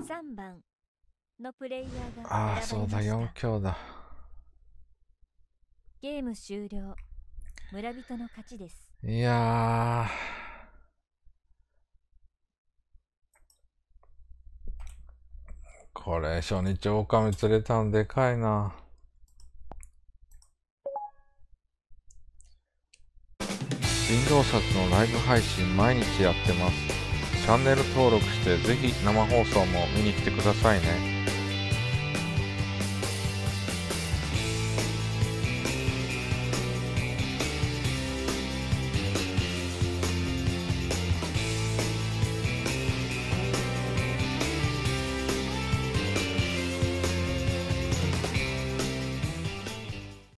Speaker 1: 3番のプレイヤーがああそう
Speaker 6: だ4強だ
Speaker 1: ゲーム終了村人の勝ちです
Speaker 6: いやこれ初日狼釣れたんでかいな林道札のライブ配信毎日やってますチャンネル登録して、ぜひ生放送も見に来てくださいね。